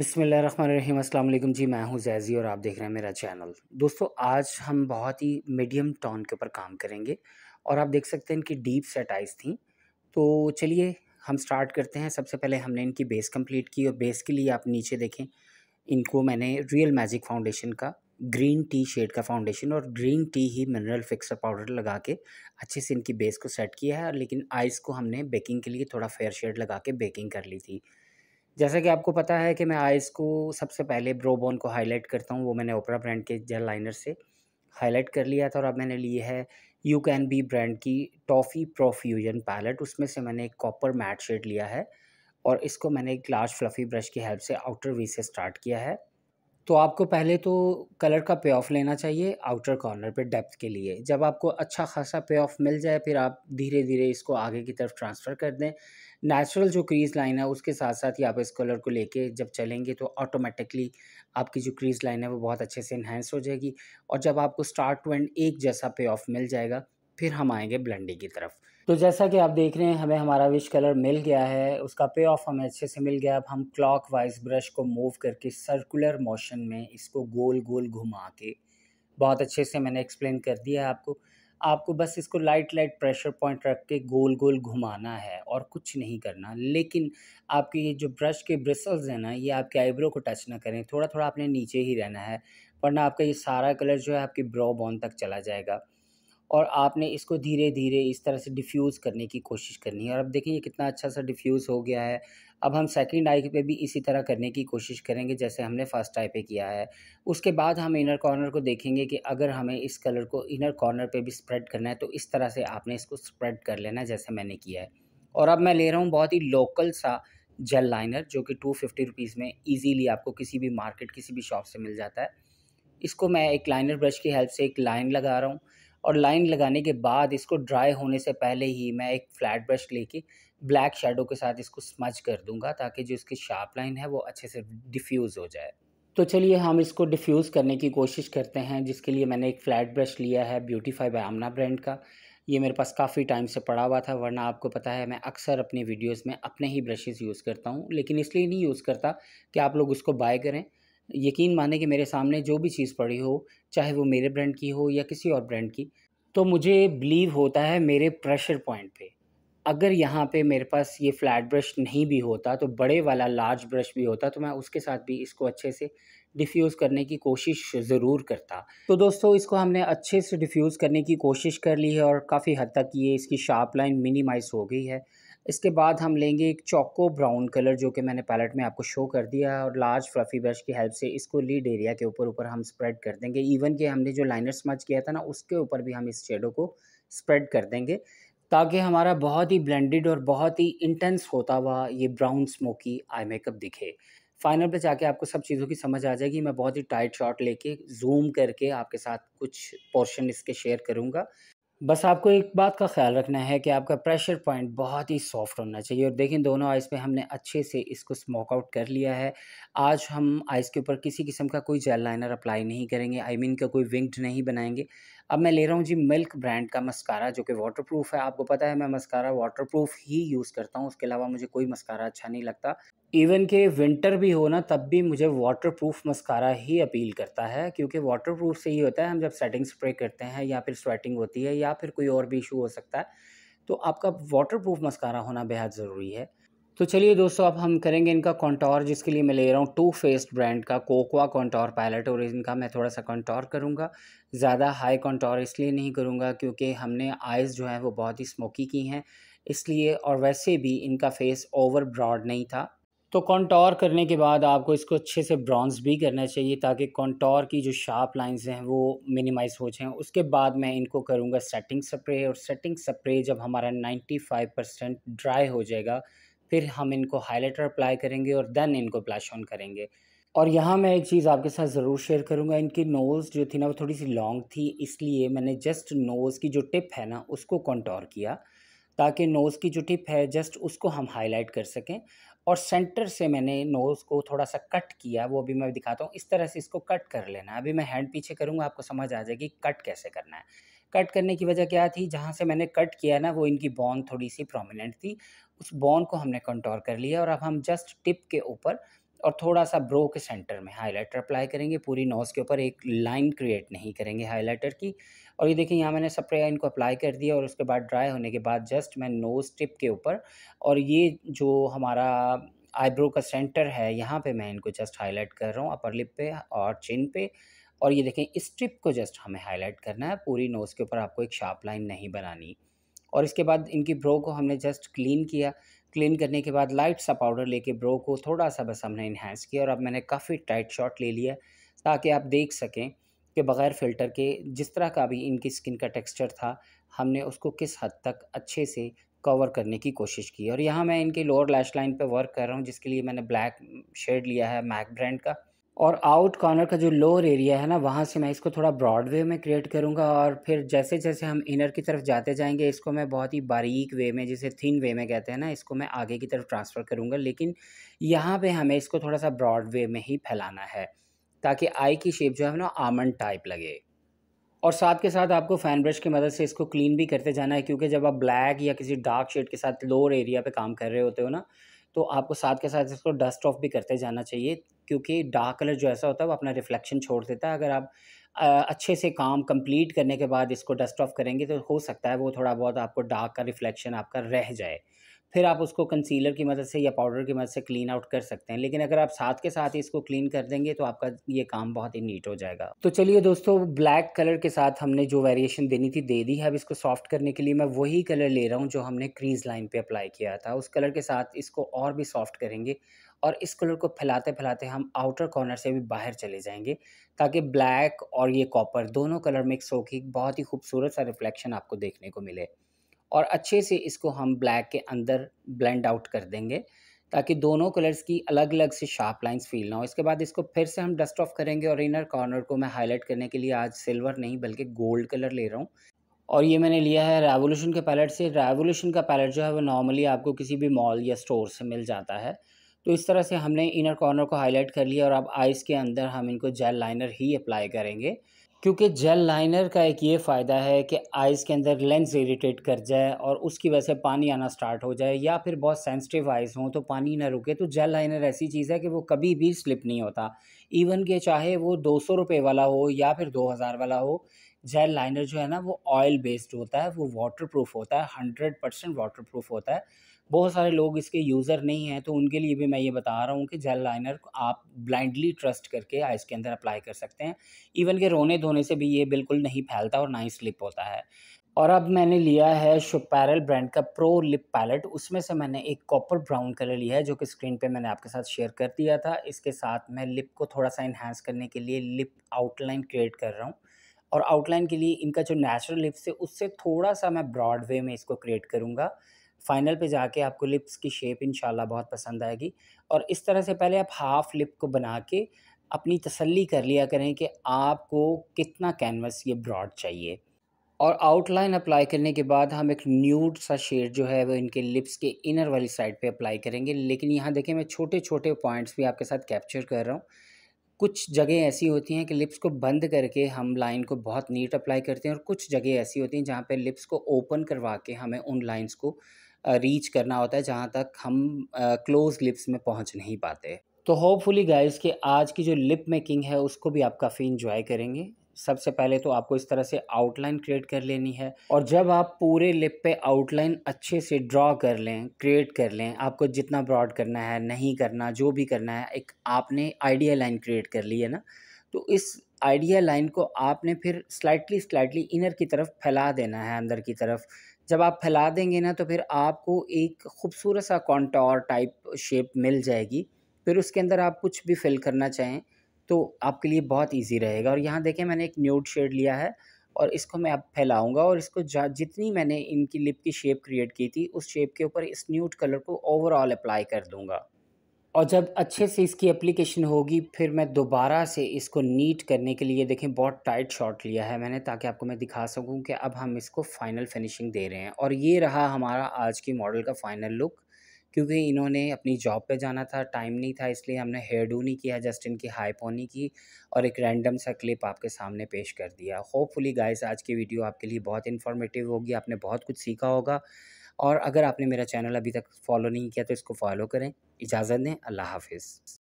अस्सलाम वालेकुम जी मैं हूं जैज़ी और आप देख रहे हैं मेरा चैनल दोस्तों आज हम बहुत ही मीडियम टोन के ऊपर काम करेंगे और आप देख सकते हैं इनकी डीप सेट आइज थी तो चलिए हम स्टार्ट करते हैं सबसे पहले हमने इनकी बेस कंप्लीट की और बेस के लिए आप नीचे देखें इनको मैंने रियल मैजिक फाउंडेशन का ग्रीन टी शेड का फाउंडेशन और ग्रीन टी ही मिनरल फिक्सर पाउडर लगा के अच्छे से इनकी बेस को सेट किया है लेकिन आइस को हमने बेकिंग के लिए थोड़ा फेयर शेड लगा के बेकिंग कर ली थी जैसा कि आपको पता है कि मैं आइज़ को सबसे पहले ब्रोबोन को हाईलाइट करता हूँ वो मैंने ओपरा ब्रांड के जेल लाइनर से हाईलाइट कर लिया था और अब मैंने ली है यू कैन बी ब्रांड की टॉफ़ी प्रोफ्यूजन पैलेट उसमें से मैंने एक कॉपर मैट शेड लिया है और इसको मैंने एक लार्ज फ्लफ़ी ब्रश की हेल्प से आउटर वी से स्टार्ट किया है तो आपको पहले तो कलर का पे ऑफ लेना चाहिए आउटर कॉर्नर पे डेप्थ के लिए जब आपको अच्छा खासा पे ऑफ मिल जाए फिर आप धीरे धीरे इसको आगे की तरफ ट्रांसफ़र कर दें नेचुरल जो क्रीज लाइन है उसके साथ साथ ही आप इस कलर को लेके जब चलेंगे तो ऑटोमेटिकली आपकी जो क्रीज लाइन है वो बहुत अच्छे से इन्हेंस हो जाएगी और जब आपको स्टार्ट टू एंड एक जैसा पे ऑफ मिल जाएगा फिर हम आएँगे ब्लेंडिंग की तरफ तो जैसा कि आप देख रहे हैं हमें हमारा विश कलर मिल गया है उसका पे ऑफ हमें अच्छे से मिल गया अब हम क्लॉक वाइज ब्रश को मूव करके सर्कुलर मोशन में इसको गोल गोल घुमा के बहुत अच्छे से मैंने एक्सप्लेन कर दिया है आपको आपको बस इसको लाइट लाइट प्रेशर पॉइंट रख के गोल गोल घुमाना है और कुछ नहीं करना लेकिन आपके ये जो ब्रश के ब्रिसल्स हैं ना ये आपके आईब्रो को टच ना करें थोड़ा थोड़ा आपने नीचे ही रहना है वरना आपका ये सारा कलर जो है आपके ब्रो बॉन तक चला जाएगा और आपने इसको धीरे धीरे इस तरह से डिफ्यूज़ करने की कोशिश करनी है और अब देखिए ये कितना अच्छा सा डिफ्यूज़ हो गया है अब हम सेकंड आई पे भी इसी तरह करने की कोशिश करेंगे जैसे हमने फर्स्ट आई पे किया है उसके बाद हम इनर कॉर्नर को देखेंगे कि अगर हमें इस कलर को इनर कॉर्नर पे भी स्प्रेड करना है तो इस तरह से आपने इसको स्प्रेड कर लेना है जैसे मैंने किया है और अब मैं ले रहा हूँ बहुत ही लोकल सा जेल लाइनर जो कि टू फिफ्टी रुपीज़ में ईज़िली आपको किसी भी मार्केट किसी भी शॉप से मिल जाता है इसको मैं एक लाइनर ब्रश की हेल्प से एक लाइन लगा रहा हूँ और लाइन लगाने के बाद इसको ड्राई होने से पहले ही मैं एक फ्लैट ब्रश लेके ब्लैक शेडो के साथ इसको स्मज कर दूंगा ताकि जो इसकी शार्प लाइन है वो अच्छे से डिफ्यूज़ हो जाए तो चलिए हम इसको डिफ्यूज़ करने की कोशिश करते हैं जिसके लिए मैंने एक फ्लैट ब्रश लिया है ब्यूटीफाई बाय आमना ब्रांड का ये मेरे पास काफ़ी टाइम से पड़ा हुआ था वरना आपको पता है मैं अक्सर अपनी वीडियोस में अपने ही ब्रशेस यूज़ करता हूँ लेकिन इसलिए नहीं यूज़ करता कि आप लोग उसको बाय करें यकीन माने कि मेरे सामने जो भी चीज़ पड़ी हो चाहे वो मेरे ब्रांड की हो या किसी और ब्रांड की तो मुझे बिलीव होता है मेरे प्रेशर पॉइंट पे अगर यहाँ पे मेरे पास ये फ्लैट ब्रश नहीं भी होता तो बड़े वाला लार्ज ब्रश भी होता तो मैं उसके साथ भी इसको अच्छे से डिफ्यूज़ करने की कोशिश ज़रूर करता तो दोस्तों इसको हमने अच्छे से डिफ्यूज़ करने की कोशिश कर ली है और काफ़ी हद तक ये इसकी शार्प लाइन मिनिमाइज़ हो गई है इसके बाद हम लेंगे एक चौको ब्राउन कलर जो कि मैंने पैलेट में आपको शो कर दिया है और लार्ज फ्लफ़ी ब्रश की हेल्प से इसको लीड एरिया के ऊपर ऊपर हम स्प्रेड कर देंगे इवन कि हमने जो लाइनर स्मच किया था ना उसके ऊपर भी हम इस शेडो को स्प्रेड कर देंगे ताकि हमारा बहुत ही ब्लेंडेड और बहुत ही इंटेंस होता हुआ ये ब्राउन स्मोकी आई मेकअप दिखे फाइनल पे जाके आपको सब चीज़ों की समझ आ जाएगी मैं बहुत ही टाइट शॉट लेके जूम करके आपके साथ कुछ पोर्शन इसके शेयर करूँगा बस आपको एक बात का ख्याल रखना है कि आपका प्रेशर पॉइंट बहुत ही सॉफ्ट होना चाहिए और देखें दोनों आइस पे हमने अच्छे से इसको स्मोक आउट कर लिया है आज हम आइस के ऊपर किसी किस्म का कोई जेल लाइनर अप्लाई नहीं करेंगे आई I मीन mean का कोई विंग्ड नहीं बनाएंगे अब मैं ले रहा हूँ जी मिल्क ब्रांड का मस्कारा जो कि प्रूफ है आपको पता है मैं मस्कारा प्रूफ ही यूज़ करता हूँ उसके अलावा मुझे कोई मस्कारा अच्छा नहीं लगता इवन के विंटर भी हो ना तब भी मुझे वाटर प्रूफ मस्कारा ही अपील करता है क्योंकि वाटर प्रूफ से ही होता है हम जब सेटिंग स्प्रे करते हैं या फिर स्वेटिंग होती है या फिर कोई और भी इशू हो सकता है तो आपका वाटर प्रूफ मस्कारा होना बेहद ज़रूरी है तो चलिए दोस्तों अब हम करेंगे इनका कॉन्टोर जिसके लिए मैं ले रहा हूँ टू फेस्ड ब्रांड का कोकवा कॉन्टोर पैलेट और इनका मैं थोड़ा सा कॉन्टोर करूँगा ज़्यादा हाई कॉन्टोर इसलिए नहीं करूँगा क्योंकि हमने आइज़ जो हैं वो बहुत ही स्मोकी की हैं इसलिए और वैसे भी इनका फेस ओवर ब्रॉड नहीं था तो कॉन्टोर करने के बाद आपको इसको अच्छे से ब्राउन्स भी करना चाहिए ताकि कॉन्टोर की जो शार्प लाइंस हैं वो मिनिमाइज़ हो जाएं उसके बाद मैं इनको करूँगा सेटिंग स्प्रे और सेटिंग स्प्रे जब हमारा 95 परसेंट ड्राई हो जाएगा फिर हम इनको हाईलाइटर अप्लाई करेंगे और देन इनको ब्लश ऑन करेंगे और यहाँ मैं एक चीज़ आपके साथ ज़रूर शेयर करूँगा इनकी नोज़ जो थी ना वो थोड़ी सी लॉन्ग थी इसलिए मैंने जस्ट नोज़ की जो टिप है ना उसको कॉन्टोर किया ताकि नोज़ की जो टिप है जस्ट उसको हम हाईलाइट कर सकें और सेंटर से मैंने नोज़ को थोड़ा सा कट किया वो भी मैं दिखाता हूँ इस तरह से इसको कट कर लेना अभी मैं हैंड पीछे करूँगा आपको समझ आ जाएगी कट कैसे करना है कट करने की वजह क्या थी जहाँ से मैंने कट किया ना वो इनकी बॉन थोड़ी सी प्रोमिनेंट थी उस बॉन को हमने कंटोर कर लिया और अब हम जस्ट टिप के ऊपर और थोड़ा सा ब्रो के सेंटर में हाईलाइटर अप्लाई करेंगे पूरी नोज़ के ऊपर एक लाइन क्रिएट नहीं करेंगे हाईलाइटर की और ये देखिए यहाँ मैंने स्प्रे इनको अप्लाई कर दिया और उसके बाद ड्राई होने के बाद जस्ट मैं नोज़ टिप के ऊपर और ये जो हमारा आईब्रो का सेंटर है यहाँ पर मैं इनको जस्ट हाईलाइट कर रहा हूँ अपर लिप पे और चिन पे और ये देखें इस स्ट्रिप को जस्ट हमें हाईलाइट करना है पूरी नोज़ के ऊपर आपको एक शार्प लाइन नहीं बनानी और इसके बाद इनकी ब्रो को हमने जस्ट क्लीन किया क्लीन करने के बाद लाइट सा पाउडर लेके ब्रो को थोड़ा सा बस हमने इन्हेंस किया और अब मैंने काफ़ी टाइट शॉट ले लिया ताकि आप देख सकें कि बग़ैर फ़िल्टर के जिस तरह का भी इनकी स्किन का टेक्सचर था हमने उसको किस हद तक अच्छे से कवर करने की कोशिश की और यहाँ मैं इनकी लोअर लैश लाइन पर वर्क कर रहा हूँ जिसके लिए मैंने ब्लैक शेड लिया है मैक ब्रांड का और आउट कॉर्नर का जो लोअर एरिया है ना वहाँ से मैं इसको थोड़ा ब्रॉड वे में क्रिएट करूँगा और फिर जैसे जैसे हम इनर की तरफ जाते जाएंगे इसको मैं बहुत ही बारीक वे में जिसे थिन वे में कहते हैं ना इसको मैं आगे की तरफ ट्रांसफ़र करूँगा लेकिन यहाँ पे हमें इसको थोड़ा सा ब्रॉड वे में ही फैलाना है ताकि आई की शेप जो है ना आमंड टाइप लगे और साथ के साथ आपको फ़ैन ब्रश की मदद से इसको क्लीन भी करते जाना है क्योंकि जब आप ब्लैक या किसी डार्क शेड के साथ लोअर एरिया पर काम कर रहे होते हो ना तो आपको साथ के साथ इसको डस्ट ऑफ भी करते जाना चाहिए क्योंकि डार्क कलर जो ऐसा होता है वो अपना रिफ्लेक्शन छोड़ देता है अगर आप अच्छे से काम कंप्लीट करने के बाद इसको डस्ट ऑफ करेंगे तो हो सकता है वो थोड़ा बहुत आपको डार्क का रिफ्लेक्शन आपका रह जाए फिर आप उसको कंसीलर की मदद से या पाउडर की मदद से क्लीन आउट कर सकते हैं लेकिन अगर आप साथ के साथ ही इसको क्लीन कर देंगे तो आपका ये काम बहुत ही नीट हो जाएगा तो चलिए दोस्तों ब्लैक कलर के साथ हमने जो वेरिएशन देनी थी दे दी है अब इसको सॉफ्ट करने के लिए मैं वही कलर ले रहा हूँ जो हमने क्रीज लाइन पर अप्लाई किया था उस कलर के साथ इसको और भी सॉफ्ट करेंगे और इस कलर को फैलाते फैलाते हम आउटर कॉर्नर से भी बाहर चले जाएंगे ताकि ब्लैक और ये कॉपर दोनों कलर मिक्स होकर बहुत ही खूबसूरत सा रिफ्लेक्शन आपको देखने को मिले और अच्छे से इसको हम ब्लैक के अंदर ब्लेंड आउट कर देंगे ताकि दोनों कलर्स की अलग अलग से शार्प लाइंस फील ना हो इसके बाद इसको फिर से हम डस्ट ऑफ करेंगे और इनर कॉर्नर को मैं हाईलाइट करने के लिए आज सिल्वर नहीं बल्कि गोल्ड कलर ले रहा हूँ और ये मैंने लिया है रेवोल्यूशन के पैलेट से रेवोल्यूशन का पैलेट जो है वो नॉर्मली आपको किसी भी मॉल या स्टोर से मिल जाता है तो इस तरह से हमने इनर कॉर्नर को हाईलाइट कर लिया और अब आइज़ के अंदर हम इनको जेल लाइनर ही अप्लाई करेंगे क्योंकि जेल लाइनर का एक ये फ़ायदा है कि आइज़ के अंदर लेंस इरीटेट कर जाए और उसकी वजह से पानी आना स्टार्ट हो जाए या फिर बहुत सेंसिटिव आइज़ हों तो पानी ना रुके तो जेल लाइनर ऐसी चीज़ है कि वो कभी भी स्लिप नहीं होता इवन के चाहे वो दो सौ रुपये वाला हो या फिर दो हज़ार वाला हो जेल लाइनर जो है ना वो ऑयल बेस्ड होता है वो वाटर प्रूफ होता है हंड्रेड परसेंट वाटर प्रूफ होता है बहुत सारे लोग इसके यूज़र नहीं हैं तो उनके लिए भी मैं ये बता रहा हूँ कि जेल लाइनर को आप ब्लाइंडली ट्रस्ट करके आइज़ के अंदर अप्लाई कर सकते हैं इवन के रोने धोने से भी ये बिल्कुल नहीं फैलता और ना ही स्लिप होता है और अब मैंने लिया है शुपैरल ब्रांड का प्रो लिप पैलेट उसमें से मैंने एक कॉपर ब्राउन कलर लिया है जो कि स्क्रीन पे मैंने आपके साथ शेयर कर दिया था इसके साथ मैं लिप को थोड़ा सा इन्हांस करने के लिए लिप आउटलाइन क्रिएट कर रहा हूँ और आउटलाइन के लिए इनका जो नेचुरल लिप्स है उससे थोड़ा सा मैं ब्रॉड वे में इसको क्रिएट करूँगा फाइनल पे जाके आपको लिप्स की शेप इन बहुत पसंद आएगी और इस तरह से पहले आप हाफ़ लिप को बना के अपनी तसल्ली कर लिया करें कि आपको कितना कैनवस ये ब्रॉड चाहिए और आउटलाइन अप्लाई करने के बाद हम एक न्यूड सा शेड जो है वो इनके लिप्स के इनर वाली साइड पे अप्लाई करेंगे लेकिन यहाँ देखें मैं छोटे छोटे पॉइंट्स भी आपके साथ कैप्चर कर रहा हूँ कुछ जगह ऐसी होती हैं कि लिप्स को बंद करके हम लाइन को बहुत नीट अप्लाई करते हैं और कुछ जगह ऐसी होती हैं जहाँ पर लिप्स को ओपन करवा के हमें उन लाइन्स को रीच करना होता है जहाँ तक हम क्लोज लिप्स में पहुँच नहीं पाते तो होपफुली गाइस कि आज की जो लिप मेकिंग है उसको भी आप काफ़ी इन्जॉय करेंगे सबसे पहले तो आपको इस तरह से आउटलाइन क्रिएट कर लेनी है और जब आप पूरे लिप पे आउटलाइन अच्छे से ड्रॉ कर लें क्रिएट कर लें आपको जितना ब्रॉड करना है नहीं करना जो भी करना है एक आपने आइडिया लाइन क्रिएट कर ली है ना तो इस आइडिया लाइन को आपने फिर स्लाइटली स्लाइटली इनर की तरफ फैला देना है अंदर की तरफ जब आप फैला देंगे ना तो फिर आपको एक खूबसूरत सा कॉन्टोर टाइप शेप मिल जाएगी फिर उसके अंदर आप कुछ भी फिल करना चाहें तो आपके लिए बहुत इजी रहेगा और यहाँ देखें मैंने एक न्यूड शेड लिया है और इसको मैं अब फैलाऊंगा और इसको जितनी मैंने इनकी लिप की शेप क्रिएट की थी उस शेप के ऊपर इस न्यूड कलर को ओवरऑल अप्लाई कर दूंगा और जब अच्छे से इसकी एप्लीकेशन होगी फिर मैं दोबारा से इसको नीट करने के लिए देखें बहुत टाइट शॉट लिया है मैंने ताकि आपको मैं दिखा सकूं कि अब हम इसको फाइनल फिनिशिंग दे रहे हैं और ये रहा हमारा आज की मॉडल का फाइनल लुक क्योंकि इन्होंने अपनी जॉब पे जाना था टाइम नहीं था इसलिए हमने हेयर डू नहीं किया जस्ट इनकी हाई पोनी की और एक रैंडम सा क्लिप आपके सामने पेश कर दिया होपफुली गाइस आज की वीडियो आपके लिए बहुत इन्फॉर्मेटिव होगी आपने बहुत कुछ सीखा होगा और अगर आपने मेरा चैनल अभी तक फॉलो नहीं किया तो इसको फॉलो करें इजाज़त दें अल्लाह हाफिज़